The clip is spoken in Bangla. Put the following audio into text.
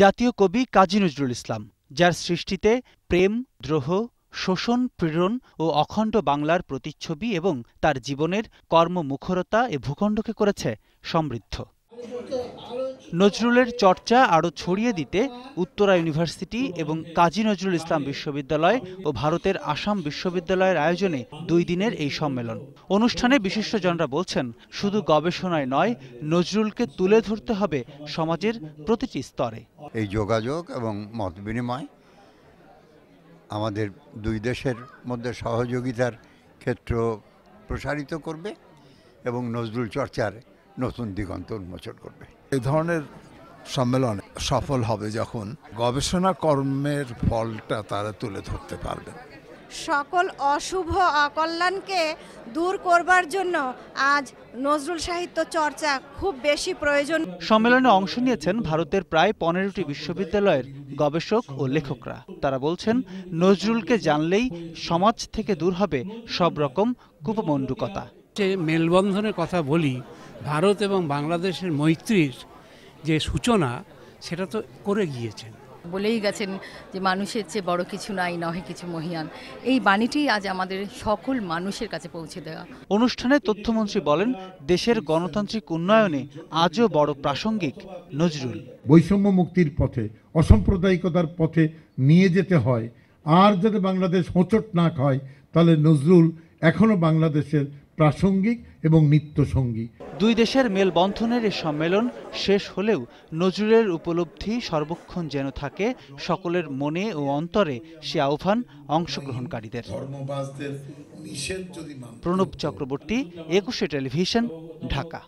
জাতীয় কবি কাজী নজরুল ইসলাম যার সৃষ্টিতে প্রেম দ্রোহ শোষণ প্রেরণ ও অখণ্ড বাংলার প্রতিচ্ছবি এবং তার জীবনের কর্মমুখরতা এ ভূখণ্ডকে করেছে সমৃদ্ধ নজরুলের চর্চা আরও ছড়িয়ে দিতে উত্তরা ইউনিভার্সিটি এবং কাজী নজরুল ইসলাম বিশ্ববিদ্যালয় ও ভারতের আসাম বিশ্ববিদ্যালয়ের আয়োজনে দুই দিনের এই সম্মেলন অনুষ্ঠানে বিশিষ্টজনরা বলছেন শুধু গবেষণায় নয় নজরুলকে তুলে ধরতে হবে সমাজের প্রতিটি স্তরে এই যোগাযোগ এবং মত বিনিময় আমাদের দুই দেশের মধ্যে সহযোগিতার ক্ষেত্র প্রসারিত করবে এবং নজরুল চর্চার নতুন দিগন্ত উন্মোচন করবে এই ধরনের সম্মেলন সফল হবে যখন গবেষণা কর্মের ফলটা তারা তুলে ধরতে পারবে সকল অশুভ অকল্যাণকে দূর করবার জন্য আজ নজরুল সাহিত্য চর্চা খুব বেশি প্রয়োজন সম্মেলনে অংশ নিয়েছেন ভারতের প্রায় পনেরোটি বিশ্ববিদ্যালয়ের গবেষক ও লেখকরা তারা বলছেন নজরুলকে জানলেই সমাজ থেকে দূর হবে সব রকম কূপমণ্ডুকতা যে মেলবন্ধনের কথা বলি ভারত এবং বাংলাদেশের মৈত্রীর যে সূচনা সেটা তো করে গিয়েছেন বলেই গেছেন যে মানুষের চেয়ে বড় কিছু নাই নহে কিছু মহিয়ান এই বাণীটি আজ আমাদের সকল মানুষের কাছে পৌঁছে দেওয়া অনুষ্ঠানে তথ্যমন্ত্রী বলেন দেশের গণতান্ত্রিক উন্নয়নে আজও বড় প্রাসঙ্গিক নজরুল বৈষম্য মুক্তির পথে অসাম্প্রদায়িকতার পথে নিয়ে যেতে হয় আর যাতে বাংলাদেশ হোঁচট না খায় তাহলে নজরুল এখনো বাংলাদেশের প্রাসঙ্গিক এবং নিত্যসঙ্গী দুই দেশের মেলবন্ধনের এ সম্মেলন শেষ হলেও নজরুলের উপলব্ধি সর্বক্ষণ যেন থাকে সকলের মনে ও অন্তরে সে আহ্বান অংশগ্রহণকারীদের প্রণব চক্রবর্তী একুশে টেলিভিশন ঢাকা